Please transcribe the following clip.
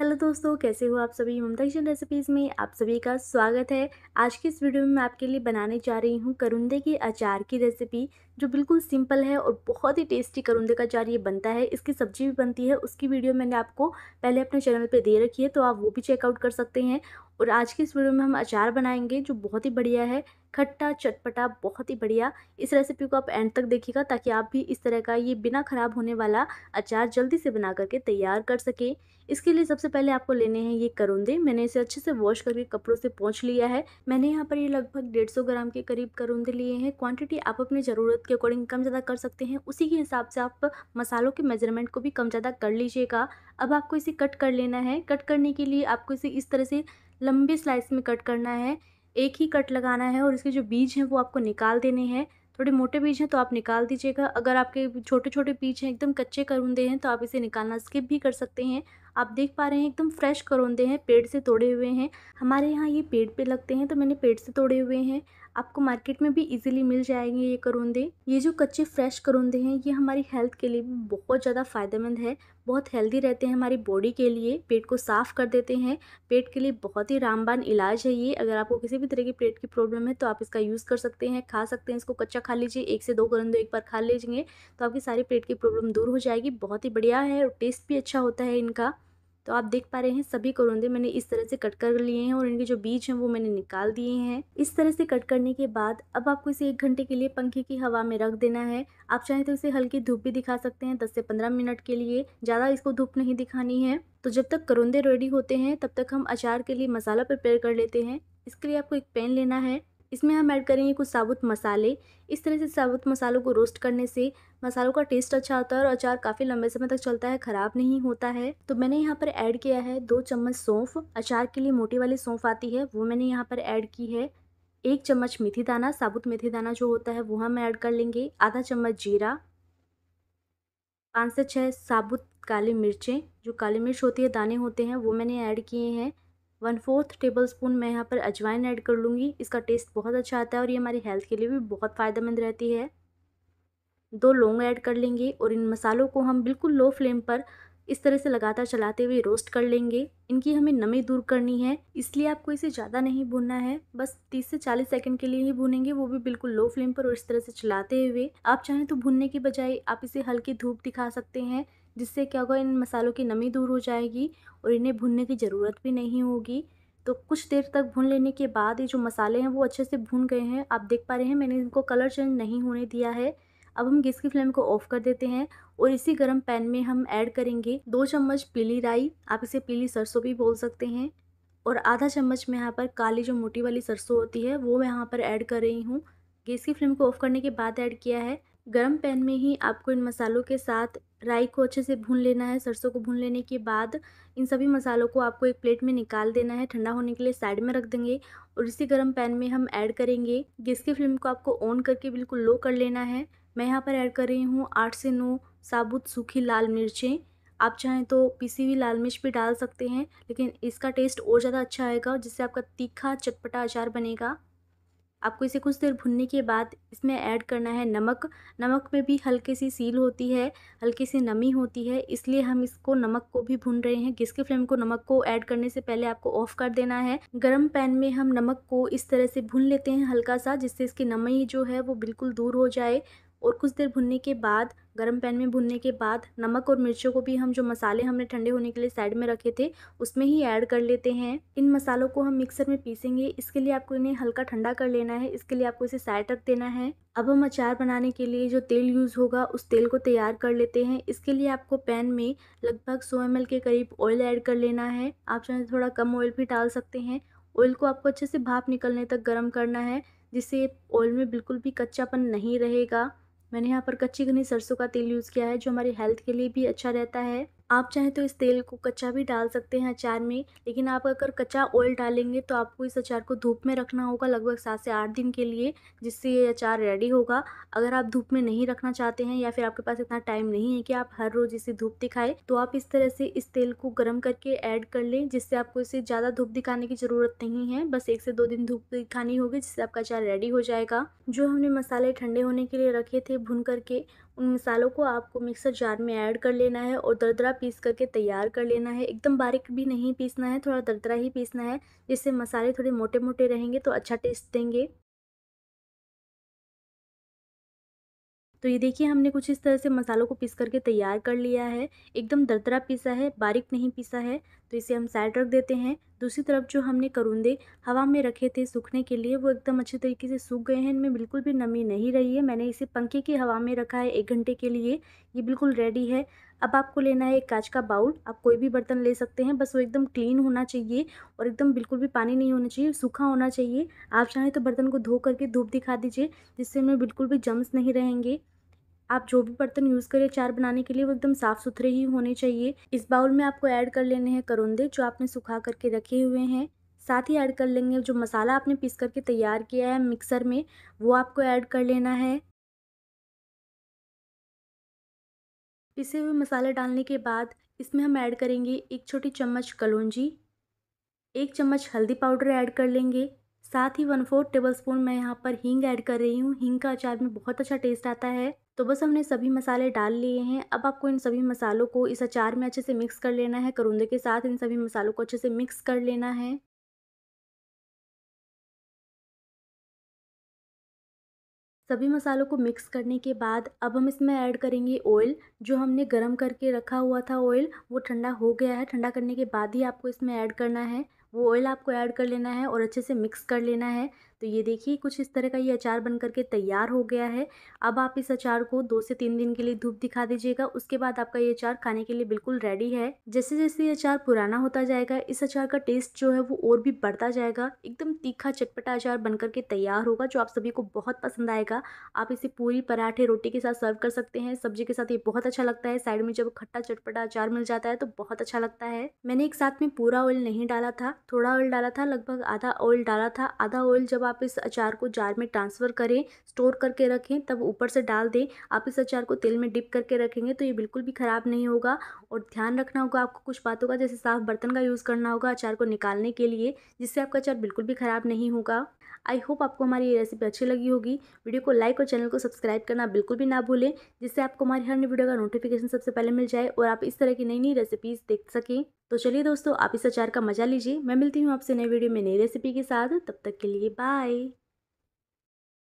hello दोस्तों कैसे हो आप सभी ममता किचन रेसिपीज़ में आप सभी का स्वागत है आज की इस वीडियो में मैं आपके लिए बनाने जा रही हूँ करुंदे की अचार की रेसिपी जो बिल्कुल सिंपल है और बहुत ही टेस्टी करुंदे का चार ये बनता है इसकी सब्ज़ी भी बनती है उसकी वीडियो मैंने आपको पहले अपने चैनल पे दे रखी है तो आप वो भी चेकआउट कर सकते हैं और आज की इस वीडियो में हम अचार बनाएंगे जो बहुत ही बढ़िया है खट्टा चटपटा बहुत ही बढ़िया इस रेसिपी को आप एंड तक देखिएगा ताकि आप भी इस तरह का ये बिना ख़राब होने वाला अचार जल्दी से बना करके तैयार कर सकें इसके लिए सबसे पहले आपको लेने हैं ये करुंदे मैंने इसे अच्छे से वॉश करके कपड़ों से पहुँच लिया है मैंने यहाँ पर ये लगभग डेढ़ ग्राम के करीब करुंदे लिए हैं क्वान्टिटी आप अपनी ज़रूरत ज़रूरत के अकॉर्डिंग कम ज़्यादा कर सकते हैं उसी के हिसाब से आप मसालों के मेजरमेंट को भी कम ज़्यादा कर लीजिएगा अब आपको इसे कट कर लेना है कट करने के लिए आपको इसे इस तरह से लंबे स्लाइस में कट करना है एक ही कट लगाना है और इसके जो बीज हैं वो आपको निकाल देने हैं थोड़े मोटे बीज हैं तो आप निकाल दीजिएगा अगर आपके छोटे छोटे बीज हैं एकदम कच्चे करूंदे हैं तो आप इसे निकालना स्किप भी कर सकते हैं आप देख पा रहे हैं एकदम फ्रेश करूंदे हैं पेड़ से तोड़े हुए हैं हमारे यहाँ ये पेड़ पे लगते हैं तो मैंने पेड़ से तोड़े हुए हैं आपको मार्केट में भी इजीली मिल जाएंगे ये करुंदे ये जो कच्चे फ्रेश करुंदे हैं ये हमारी हेल्थ के लिए भी बहुत ज़्यादा फ़ायदेमंद है बहुत हेल्दी रहते हैं हमारी बॉडी के लिए पेट को साफ़ कर देते हैं पेट के लिए बहुत ही रामबान इलाज है ये अगर आपको किसी भी तरह की पेट की प्रॉब्लम है तो आप इसका यूज़ कर सकते हैं खा सकते हैं इसको कच्चा खा लीजिए एक से दो करंदो एक बार खा लीजिए तो आपकी सारी पेट की प्रॉब्लम दूर हो जाएगी बहुत ही बढ़िया है और टेस्ट भी अच्छा होता है इनका तो आप देख पा रहे हैं सभी करोंदे मैंने इस तरह से कट कर लिए हैं और इनके जो बीज हैं वो मैंने निकाल दिए हैं इस तरह से कट करने के बाद अब आपको इसे एक घंटे के लिए पंखे की हवा में रख देना है आप चाहें तो इसे हल्की धूप भी दिखा सकते हैं दस से पंद्रह मिनट के लिए ज़्यादा इसको धूप नहीं दिखानी है तो जब तक करोंदे रेडी होते हैं तब तक हम अचार के लिए मसाला प्रिपेयर कर लेते हैं इसके लिए आपको एक पैन लेना है इसमें हम ऐड करेंगे कुछ साबुत मसाले इस तरह से साबुत मसालों को रोस्ट करने से मसालों का टेस्ट अच्छा होता है और अचार काफ़ी लंबे समय तक चलता है ख़राब नहीं होता है तो मैंने यहाँ पर ऐड किया है दो चम्मच सौंफ अचार के लिए मोटी वाली सौंफ आती है वो मैंने यहाँ पर ऐड की है एक चम्मच मेथी दाना साबुत मेथी दाना जो होता है वो हम ऐड कर लेंगे आधा चम्मच जीरा पाँच से छः साबुत काली मिर्चें जो काली मिर्च होती है दाने होते हैं वो मैंने ऐड किए हैं वन फोर्थ टेबल स्पून मैं यहाँ पर अजवाइन ऐड कर लूँगी इसका टेस्ट बहुत अच्छा आता है और ये हमारी हेल्थ के लिए भी बहुत फ़ायदेमंद रहती है दो लौंग ऐड कर लेंगे और इन मसालों को हम बिल्कुल लो फ्लेम पर इस तरह से लगातार चलाते हुए रोस्ट कर लेंगे इनकी हमें नमी दूर करनी है इसलिए आपको इसे ज़्यादा नहीं भूनना है बस 30 से 40 सेकंड के लिए ही भूनेंगे वो भी बिल्कुल लो फ्लेम पर और इस तरह से चलाते हुए आप चाहें तो भूनने के बजाय आप इसे हल्की धूप दिखा सकते हैं जिससे क्या होगा इन मसालों की नमी दूर हो जाएगी और इन्हें भुनने की ज़रूरत भी नहीं होगी तो कुछ देर तक भून लेने के बाद ये जो मसाले हैं वो अच्छे से भून गए हैं आप देख पा रहे हैं मैंने इनको कलर चेंज नहीं होने दिया है अब हम गैस की फ्लेम को ऑफ़ कर देते हैं और इसी गरम पैन में हम ऐड करेंगे दो चम्मच पीली राई आप इसे पीली सरसों भी बोल सकते हैं और आधा चम्मच मैं यहाँ पर काली जो मोटी वाली सरसों होती है वो मैं यहाँ पर ऐड कर रही हूँ गैस की फ्लेम को ऑफ़ करने के बाद ऐड किया है गर्म पैन में ही आपको इन मसालों के साथ राई को अच्छे से भून लेना है सरसों को भून लेने के बाद इन सभी मसालों को आपको एक प्लेट में निकाल देना है ठंडा होने के लिए साइड में रख देंगे और इसी गर्म पैन में हम ऐड करेंगे गैस की फ्लेम को आपको ऑन करके बिल्कुल लो कर लेना है मैं यहाँ पर ऐड कर रही हूँ आठ से नौ साबुत सूखी लाल मिर्चें आप चाहें तो पीसी हुई लाल मिर्च भी डाल सकते हैं लेकिन इसका टेस्ट और ज़्यादा अच्छा आएगा जिससे आपका तीखा चटपटा अचार बनेगा आपको इसे कुछ देर भुनने के बाद इसमें ऐड करना है नमक नमक में भी हल्की सी सील होती है हल्की सी नमी होती है इसलिए हम इसको नमक को भी भून रहे हैं गैस के फ्लेम को नमक को ऐड करने से पहले आपको ऑफ कर देना है गर्म पैन में हम नमक को इस तरह से भून लेते हैं हल्का सा जिससे इसकी नमी जो है वो बिल्कुल दूर हो जाए और कुछ देर भुनने के बाद गरम पैन में भुनने के बाद नमक और मिर्चों को भी हम जो मसाले हमने ठंडे होने के लिए साइड में रखे थे उसमें ही ऐड कर लेते हैं इन मसालों को हम मिक्सर में पीसेंगे इसके लिए आपको इन्हें हल्का ठंडा कर लेना है इसके लिए आपको इसे साइड रख देना है अब हम अचार बनाने के लिए जो तेल यूज़ होगा उस तेल को तैयार कर लेते हैं इसके लिए आपको पैन में लगभग सौ एम के करीब ऑयल ऐड कर लेना है आप चाहें तो थोड़ा कम ऑयल भी डाल सकते हैं ऑयल को आपको अच्छे से भाप निकलने तक गर्म करना है जिससे ऑयल में बिल्कुल भी कच्चापन नहीं रहेगा मैंने यहाँ पर कच्ची घनी सरसों का तेल यूज़ किया है जो हमारी हेल्थ के लिए भी अच्छा रहता है आप चाहे तो इस तेल को कच्चा भी डाल सकते हैं अचार में लेकिन आप अगर कच्चा ऑयल डालेंगे तो आपको इस अचार को धूप में रखना होगा लगभग सात से आठ दिन के लिए जिससे ये अचार रेडी होगा अगर आप धूप में नहीं रखना चाहते हैं या फिर आपके पास इतना टाइम नहीं है कि आप हर रोज़ इसे धूप दिखाए तो आप इस तरह से इस तेल को गर्म करके ऐड कर लें जिससे आपको इसे ज़्यादा धूप दिखाने की ज़रूरत नहीं है बस एक से दो दिन धूप दिखानी होगी जिससे आपका अचार रेडी हो जाएगा जो हमने मसाले ठंडे होने के लिए रखे थे भुन करके उन मसालों को आपको मिक्सर जार में ऐड कर लेना है और दरदरा पीस करके तैयार कर लेना है एकदम बारीक भी नहीं पीसना है थोड़ा दरदरा ही पीसना है जिससे मसाले थोड़े मोटे मोटे रहेंगे तो अच्छा टेस्ट देंगे तो ये देखिए हमने कुछ इस तरह से मसालों को पीस करके तैयार कर लिया है एकदम दरदरा पीसा है बारीक नहीं पीसा है तो इसे हम साइड रख देते हैं दूसरी तरफ जो हमने करूंदे हवा में रखे थे सूखने के लिए वो एकदम अच्छे तरीके से सूख गए हैं इनमें बिल्कुल भी नमी नहीं रही है मैंने इसे पंखे की हवा में रखा है एक घंटे के लिए ये बिल्कुल रेडी है अब आपको लेना है एक कांच का बाउल आप कोई भी बर्तन ले सकते हैं बस वो एकदम क्लीन होना चाहिए और एकदम बिल्कुल भी पानी नहीं होना चाहिए सूखा होना चाहिए आप चाहें तो बर्तन को धो करके धूप दिखा दीजिए जिससे में बिल्कुल भी जम्स नहीं रहेंगे आप जो भी बर्तन यूज़ करें अचार बनाने के लिए वो एकदम साफ़ सुथरे ही होने चाहिए इस बाउल में आपको ऐड कर लेने हैं करौंदे जो आपने सुखा करके रखे हुए हैं साथ ही ऐड कर लेंगे जो मसाला आपने पीस करके तैयार किया है मिक्सर में वो आपको ऐड कर लेना है पिसे हुए मसाला डालने के बाद इसमें हम ऐड करेंगे एक छोटी चम्मच कलौजी एक चम्मच हल्दी पाउडर ऐड कर लेंगे साथ ही वन फोर्थ टेबल स्पून मैं यहाँ पर हींग ऐड कर रही हूँ हींग का अचार में बहुत अच्छा टेस्ट आता है तो बस हमने सभी मसाले डाल लिए हैं अब आपको इन सभी मसालों को इस अचार में अच्छे से मिक्स कर लेना है करूंदे के साथ इन सभी मसालों को अच्छे से मिक्स कर लेना है सभी मसालों को मिक्स करने के बाद अब हम इसमें ऐड करेंगे ऑयल जो हमने गरम करके रखा हुआ था ऑयल वो ठंडा हो गया है ठंडा करने के बाद ही आपको इसमें ऐड करना है वो ऑयल आपको ऐड कर लेना है और अच्छे से मिक्स कर लेना है तो ये देखिए कुछ इस तरह का ये अचार बन करके तैयार हो गया है अब आप इस अचार को दो से तीन दिन के लिए धूप दिखा दीजिएगा उसके बाद आपका ये अचार खाने के लिए बिल्कुल रेडी है जैसे जैसे ये अचार पुराना होता जाएगा इस अचार का टेस्ट जो है वो और भी बढ़ता जाएगा एकदम तीखा चटपटा अचार बन करके तैयार होगा जो आप सभी को बहुत पसंद आएगा आप इसे पूरी पराठे रोटी के साथ सर्व कर सकते हैं सब्जी के साथ ये बहुत अच्छा लगता है साइड में जब खट्टा चटपटा अचार मिल जाता है तो बहुत अच्छा लगता है मैंने एक साथ में पूरा ऑयल नहीं डाला था थोड़ा ऑयल डाला था लगभग आधा ऑयल डाला था आधा ऑयल जब आप इस अचार को जार में ट्रांसफ़र करें स्टोर करके रखें तब ऊपर से डाल दें आप इस अचार को तेल में डिप करके रखेंगे तो ये बिल्कुल भी ख़राब नहीं होगा और ध्यान रखना होगा आपको कुछ बातों का जैसे साफ़ बर्तन का यूज़ करना होगा अचार को निकालने के लिए जिससे आपका अचार बिल्कुल भी ख़राब नहीं होगा आई होप आपको हमारी ये रेसिपी अच्छी लगी होगी वीडियो को लाइक और चैनल को सब्सक्राइब करना बिल्कुल भी ना भूलें जिससे आपको हमारी हर नई वीडियो का नोटिफिकेशन सबसे पहले मिल जाए और आप इस तरह की नई नई रेसिपीज़ देख सकें तो चलिए दोस्तों आप इस अचार का मजा लीजिए मैं मिलती हूँ आपसे नई वीडियो में नई रेसिपी के साथ तब तक के लिए बाय